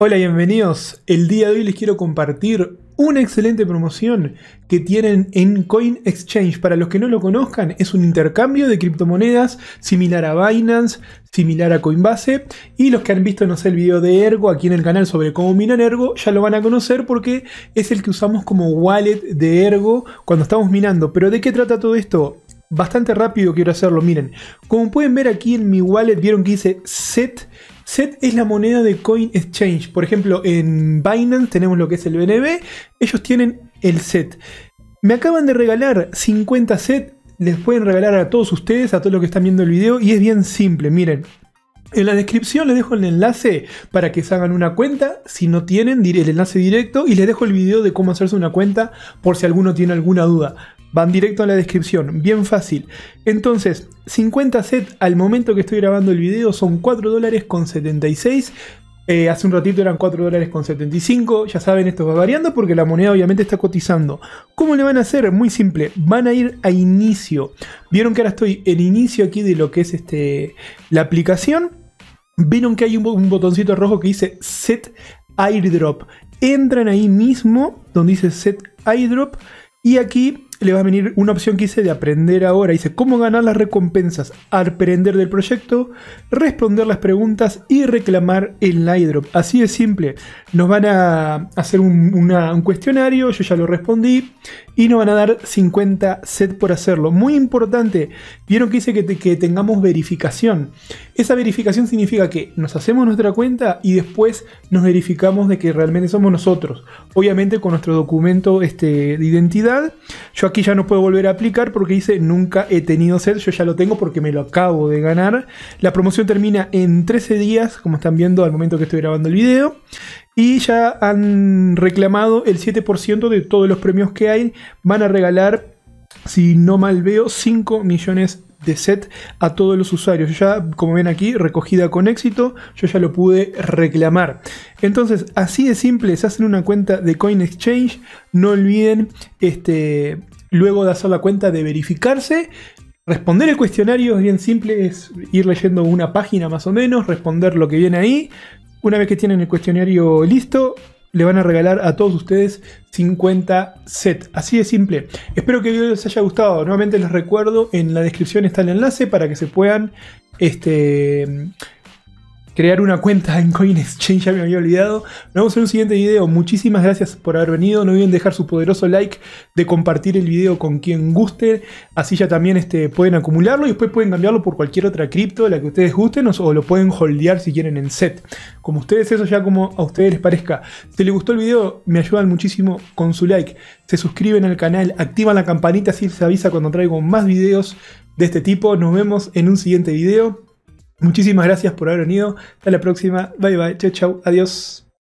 Hola, bienvenidos. El día de hoy les quiero compartir una excelente promoción que tienen en Coin Exchange. Para los que no lo conozcan, es un intercambio de criptomonedas similar a Binance, similar a Coinbase. Y los que han visto, no sé, el video de Ergo aquí en el canal sobre cómo minar Ergo, ya lo van a conocer porque es el que usamos como wallet de Ergo cuando estamos minando. Pero ¿de qué trata todo esto? Bastante rápido quiero hacerlo, miren. Como pueden ver aquí en mi wallet, vieron que dice set SET es la moneda de Coin Exchange. Por ejemplo, en Binance tenemos lo que es el BNB. Ellos tienen el SET. Me acaban de regalar 50 SET. Les pueden regalar a todos ustedes, a todos los que están viendo el video. Y es bien simple, miren. En la descripción les dejo el enlace para que se hagan una cuenta. Si no tienen, diré el enlace directo. Y les dejo el video de cómo hacerse una cuenta por si alguno tiene alguna duda. Van directo a la descripción, bien fácil. Entonces, 50 set al momento que estoy grabando el video son 4 dólares con 76. Eh, hace un ratito eran 4 dólares con 75. Ya saben, esto va variando porque la moneda obviamente está cotizando. ¿Cómo le van a hacer? Muy simple. Van a ir a inicio. Vieron que ahora estoy en inicio aquí de lo que es este, la aplicación. Vieron que hay un, un botoncito rojo que dice Set Airdrop. Entran ahí mismo donde dice Set Airdrop. Y aquí le va a venir una opción que dice de aprender ahora. Dice, ¿cómo ganar las recompensas? Aprender del proyecto, responder las preguntas y reclamar el drop Así de simple. Nos van a hacer un cuestionario, yo ya lo respondí y nos van a dar 50 set por hacerlo. Muy importante, vieron que dice que, tengamos verificación. Esa verificación significa que nos hacemos nuestra cuenta y después nos verificamos de que realmente somos nosotros. Obviamente con nuestro documento este, de identidad. Yo aquí ya no puedo volver a aplicar porque dice nunca he tenido set. Yo ya lo tengo porque me lo acabo de ganar. La promoción termina en 13 días, como están viendo al momento que estoy grabando el video y ya han reclamado el 7% de todos los premios que hay. Van a regalar, si no mal veo, 5 millones de set a todos los usuarios. Ya, como ven aquí, recogida con éxito, yo ya lo pude reclamar. Entonces, así de simple, se hacen una cuenta de Coin Exchange. No olviden, este, luego de hacer la cuenta, de verificarse. Responder el cuestionario es bien simple, es ir leyendo una página más o menos, responder lo que viene ahí, una vez que tienen el cuestionario listo, le van a regalar a todos ustedes 50 sets. Así de simple. Espero que el video les haya gustado. Nuevamente les recuerdo, en la descripción está el enlace para que se puedan este, crear una cuenta en exchange ya me había olvidado. Nos vemos en un siguiente video. Muchísimas gracias por haber venido. No olviden dejar su poderoso like, de compartir el video con quien guste. Así ya también este, pueden acumularlo y después pueden cambiarlo por cualquier otra cripto, la que ustedes gusten, o lo pueden holdear si quieren en set. Como ustedes, eso ya como a ustedes les parezca. Si les gustó el video, me ayudan muchísimo con su like. Se suscriben al canal, activan la campanita así se avisa cuando traigo más videos de este tipo. Nos vemos en un siguiente video. Muchísimas gracias por haber venido. Hasta la próxima. Bye bye. Chau, chau. Adiós.